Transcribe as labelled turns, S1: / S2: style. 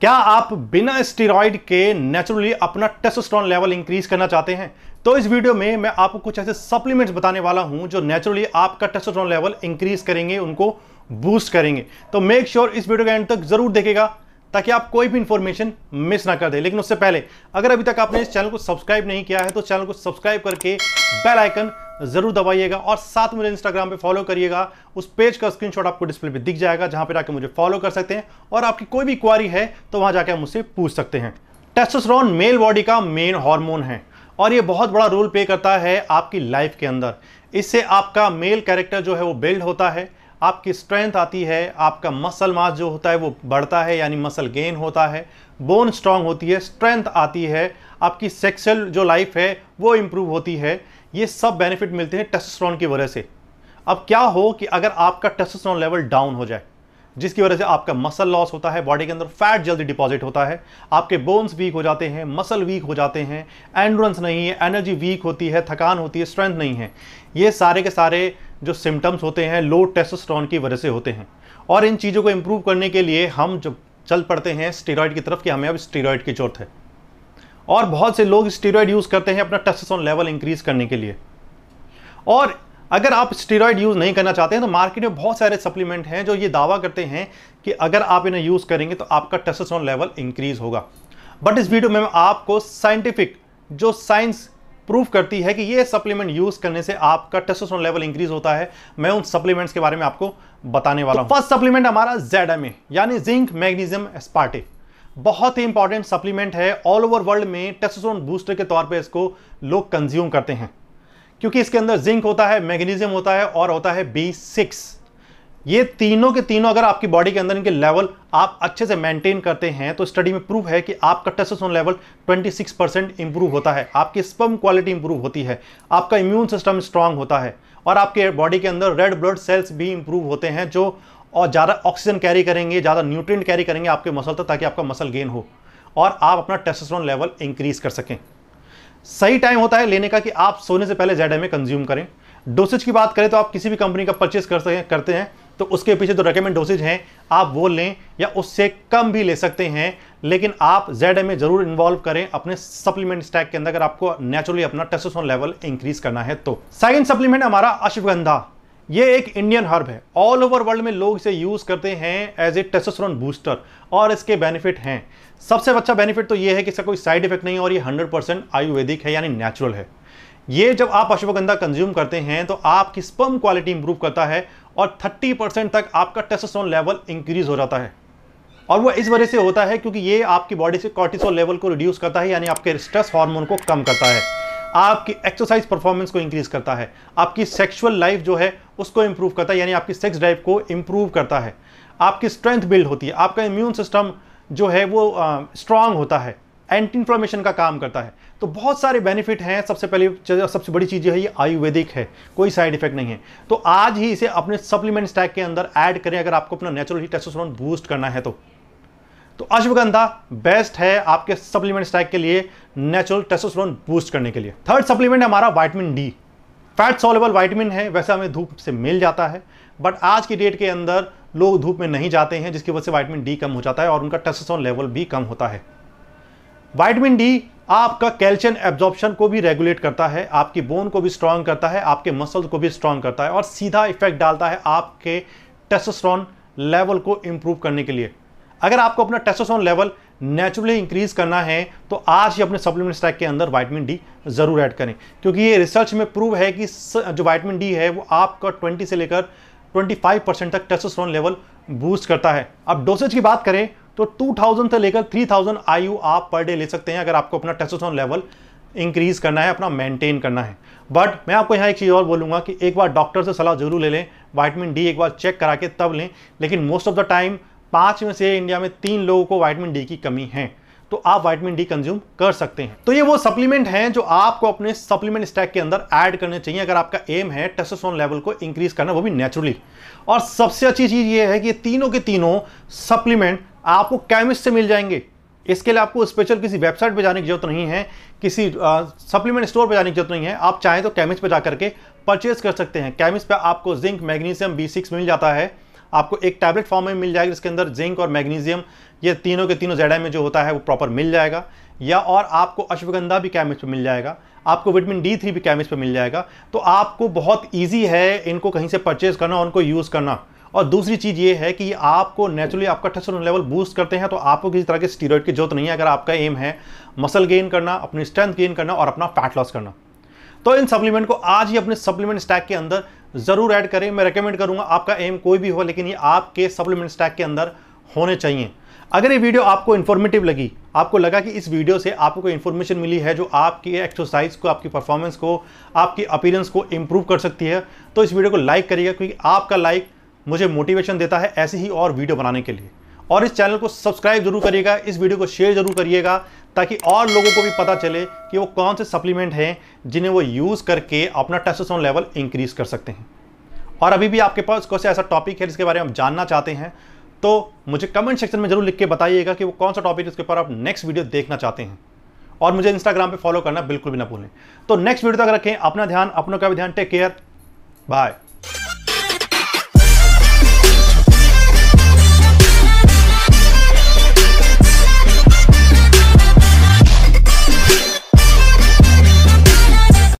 S1: क्या आप बिना स्टेरॉइड के नेचुरली अपना टेस्टोस्टेरोन लेवल इंक्रीज करना चाहते हैं तो इस वीडियो में मैं आपको कुछ ऐसे सप्लीमेंट्स बताने वाला हूं जो नेचुरली आपका टेस्टोस्टेरोन लेवल इंक्रीज करेंगे उनको बूस्ट करेंगे तो मेक श्योर sure इस वीडियो के एंड तक जरूर देखेगा ताकि आप कोई भी इंफॉर्मेशन मिस ना कर दें लेकिन उससे पहले अगर अभी तक आपने इस चैनल को सब्सक्राइब नहीं किया है तो चैनल को सब्सक्राइब करके बेल आइकन जरूर दबाइएगा और साथ मुझे इंस्टाग्राम पे फॉलो करिएगा उस पेज का स्क्रीनशॉट आपको डिस्प्ले पे दिख जाएगा जहां पे जाकर मुझे फॉलो कर सकते हैं और आपकी कोई भी क्वारी है तो वहां जाकर मुझसे पूछ सकते हैं टेस्टोस्टेरोन मेल बॉडी का मेन हार्मोन है और ये बहुत बड़ा रोल प्ले करता है आपकी लाइफ के अंदर इससे आपका मेल कैरेक्टर जो है वो बिल्ड होता है आपकी स्ट्रेंथ आती है आपका मसल मास जो होता है वो बढ़ता है यानी मसल गेन होता है बोन स्ट्रांग होती है स्ट्रेंथ आती है आपकी सेक्सुअल जो लाइफ है वो इम्प्रूव होती है ये सब बेनिफिट मिलते हैं टेस्टोस्टेरोन की वजह से अब क्या हो कि अगर आपका टेस्टोस्टेरोन लेवल डाउन हो जाए जिसकी वजह से आपका मसल लॉस होता है बॉडी के अंदर फैट जल्दी डिपॉजिट होता है आपके बोन्स वीक हो जाते हैं मसल वीक हो जाते हैं एंड्रंस नहीं है एनर्जी वीक होती है थकान होती है स्ट्रेंथ नहीं है ये सारे के सारे जो सिम्टम्स होते हैं लो टेस्टोस्टेरोन की वजह से होते हैं और इन चीज़ों को इम्प्रूव करने के लिए हम जब चल पड़ते हैं स्टेरॉयड की तरफ कि हमें अब स्टेरॉयड की जरूरत है और बहुत से लोग स्टेरॉयड यूज़ करते हैं अपना टेस्टोस्टेरोन लेवल इंक्रीज करने के लिए और अगर आप स्टेरॉयड यूज़ नहीं करना चाहते हैं तो मार्केट में बहुत सारे सप्लीमेंट हैं जो ये दावा करते हैं कि अगर आप इन्हें यूज़ करेंगे तो आपका टेस्टोस्टेरोन लेवल इंक्रीज़ होगा बट इस वीडियो में मैं आपको साइंटिफिक जो साइंस प्रूव करती है कि ये सप्लीमेंट यूज करने से आपका टेस्टोस्टेरोन लेवल इंक्रीज होता है मैं उन सप्लीमेंट्स के बारे में आपको बताने वाला हूं फर्स्ट सप्लीमेंट हमारा जेड यानी जिंक मैग्नीशियम एस्पार्टिक बहुत ही इंपॉर्टेंट सप्लीमेंट है ऑल ओवर वर्ल्ड में टेस्टोस्टेरोन बूस्टर के तौर पे इसको लोग कंज्यूम करते हैं क्योंकि इसके अंदर जिंक होता है मैग्नीशियम होता है और होता है बी सिक्स ये तीनों के तीनों अगर आपकी बॉडी के अंदर इनके लेवल आप अच्छे से मेंटेन करते हैं तो स्टडी में प्रूव है कि आपका टेस्टोस्टेरोन लेवल 26 परसेंट इंप्रूव होता है आपकी स्पम क्वालिटी इंप्रूव होती है आपका इम्यून सिस्टम स्ट्रांग होता है और आपके बॉडी के अंदर रेड ब्लड सेल्स भी इंप्रूव होते हैं जो और ज़्यादा ऑक्सीजन कैरी करेंगे ज़्यादा न्यूट्रिएंट कैरी करेंगे आपके मसल तक ताकि आपका मसल गेन हो और आप अपना टेस्टोस्टेरोन लेवल इंक्रीज कर सकें सही टाइम होता है लेने का कि आप सोने से पहले जेड एम कंज्यूम करें डोसेज की बात करें तो आप किसी भी कंपनी का परचेस कर सकें करते हैं तो उसके पीछे जो रिकमेंड डोसेज हैं आप वो लें या उससे कम भी ले सकते हैं लेकिन आप जेड एम जरूर इन्वॉल्व करें अपने सप्लीमेंट स्टैक के अंदर अगर आपको नेचुरली अपना टेस्टोस्टेरोन लेवल इंक्रीज करना है तो सेकंड सप्लीमेंट हमारा अश्वगंधा ये एक इंडियन हर्ब है ऑल ओवर वर्ल्ड में लोग इसे यूज़ करते हैं एज ए टेस्टोस्टेरोन बूस्टर और इसके बेनिफिट हैं सबसे अच्छा बेनिफिट तो ये है कि इसका कोई साइड इफेक्ट नहीं है और ये 100 परसेंट आयुर्वेदिक है यानी नेचुरल है ये जब आप अश्वगंधा कंज्यूम करते हैं तो आपकी स्पम क्वालिटी इंप्रूव करता है और 30 परसेंट तक आपका टेस्टोस्टेरोन लेवल इंक्रीज हो जाता है और वो इस वजह से होता है क्योंकि ये आपकी बॉडी से कॉर्टिसोल लेवल को रिड्यूस करता है यानी आपके स्ट्रेस हार्मोन को कम करता है आपकी एक्सरसाइज परफॉर्मेंस को इंक्रीज करता है आपकी सेक्सुअल लाइफ जो है उसको इम्प्रूव करता है यानी आपकी सेक्स ड्राइव को इम्प्रूव करता है आपकी स्ट्रेंथ बिल्ड होती है आपका इम्यून सिस्टम जो है वो स्ट्रांग होता है एंटी इन्फ्लामेशन का काम करता है तो बहुत सारे बेनिफिट हैं सबसे पहले सबसे बड़ी चीज़ है ये आयुर्वेदिक है कोई साइड इफेक्ट नहीं है तो आज ही इसे अपने सप्लीमेंट स्टैक के अंदर ऐड करें अगर आपको अपना नेचुरल ही टेस्टोस्टेरोन बूस्ट करना है तो तो अश्वगंधा बेस्ट है आपके सप्लीमेंट स्टैक के लिए नेचुरल टेस्टोस्टेरोन बूस्ट करने के लिए थर्ड सप्लीमेंट हमारा vitamin D fat soluble vitamin है वैसे हमें धूप से मिल जाता है बट आज की डेट के अंदर लोग धूप में नहीं जाते हैं जिसकी वजह से वाइटमिन डी कम हो जाता है और उनका टेस्टोस्टेरोन लेवल भी कम होता है वाइटमिन डी आपका कैल्शियम एब्जॉर्प्शन को भी रेगुलेट करता है आपकी बोन को भी स्ट्रांग करता है आपके मसल को भी स्ट्रांग करता है और सीधा इफेक्ट डालता है आपके टेस्टोस्टेरोन लेवल को इम्प्रूव करने के लिए अगर आपको अपना टेस्टोसोन लेवल नेचुरली इंक्रीज करना है तो आज ही अपने सप्लीमेंट स्टैक के अंदर वाइटमिन डी ज़रूर ऐड करें क्योंकि ये रिसर्च में प्रूव है कि जो वाइटमिन डी है वो आपका 20 से लेकर 25 परसेंट तक टेस्टोसोन लेवल बूस्ट करता है अब डोसेज की बात करें तो 2000 से लेकर 3000 आयु आप पर डे ले सकते हैं अगर आपको अपना टेस्टोसोन लेवल इंक्रीज करना है अपना मेंटेन करना है बट मैं आपको यहाँ एक चीज़ और बोलूँगा कि एक बार डॉक्टर से सलाह जरूर ले लें वाइटमिन डी एक बार चेक करा के तब लें लेकिन मोस्ट ऑफ द टाइम पांच में से इंडिया में तीन लोगों को वाइटमिन डी की कमी है तो आप वाइटमिन डी कंज्यूम कर सकते हैं तो ये वो सप्लीमेंट हैं जो आपको अपने सप्लीमेंट स्टैक के अंदर ऐड करने चाहिए अगर आपका एम है टेस्टोस्टेरोन लेवल को इंक्रीज करना वो भी नेचुरली और सबसे अच्छी चीज़ ये है कि तीनों के तीनों सप्लीमेंट आपको केमिस्ट से मिल जाएंगे इसके लिए आपको स्पेशल किसी वेबसाइट पर जाने की जरूरत नहीं है किसी सप्लीमेंट स्टोर पर जाने की जरूरत नहीं है आप चाहें तो केमिस्ट पर जाकर के परचेज कर सकते हैं केमिस्ट पर आपको जिंक मैग्नीशियम बी मिल जाता है आपको एक टैबलेट फॉर्म में मिल जाएगा इसके अंदर जिंक और मैग्नीशियम ये तीनों के तीनों जेड में जो होता है वो प्रॉपर मिल जाएगा या और आपको अश्वगंधा भी कैमिस्ट पर मिल जाएगा आपको विटामिन डी थ्री भी कैमिस्ट पर मिल जाएगा तो आपको बहुत ईजी है इनको कहीं से परचेज करना और उनको यूज़ करना और दूसरी चीज़ ये है कि आपको नेचुरली आपका टेस्टोस्टेरोन लेवल बूस्ट करते हैं तो आपको किसी तरह के स्टीरोइड की जरूरत नहीं है अगर आपका एम है मसल गेन करना अपनी स्ट्रेंथ गेन करना और अपना फैट लॉस करना तो इन सप्लीमेंट को आज ही अपने सप्लीमेंट स्टैक के अंदर ज़रूर ऐड करें मैं रिकमेंड करूंगा आपका एम कोई भी हो लेकिन ये आपके सप्लीमेंट स्टैक के अंदर होने चाहिए अगर ये वीडियो आपको इन्फॉर्मेटिव लगी आपको लगा कि इस वीडियो से आपको कोई इन्फॉर्मेशन मिली है जो आपकी एक्सरसाइज को आपकी परफॉर्मेंस को आपकी अपीरेंस को इम्प्रूव कर सकती है तो इस वीडियो को लाइक करिएगा क्योंकि आपका लाइक मुझे मोटिवेशन देता है ऐसे ही और वीडियो बनाने के लिए और इस चैनल को सब्सक्राइब जरूर करिएगा इस वीडियो को शेयर जरूर करिएगा ताकि और लोगों को भी पता चले कि वो कौन से सप्लीमेंट हैं जिन्हें वो यूज़ करके अपना टेस्टोस्टेरोन लेवल इंक्रीज़ कर सकते हैं और अभी भी आपके पास कौन सा ऐसा टॉपिक है जिसके बारे में आप जानना चाहते हैं तो मुझे कमेंट सेक्शन में जरूर लिख के बताइएगा कि वो कौन सा टॉपिक जिसके ऊपर आप नेक्स्ट वीडियो देखना चाहते हैं और मुझे इंस्टाग्राम पर फॉलो करना बिल्कुल भी ना भूलें तो नेक्स्ट वीडियो तक रखें अपना ध्यान अपनों का भी ध्यान टेक केयर बाय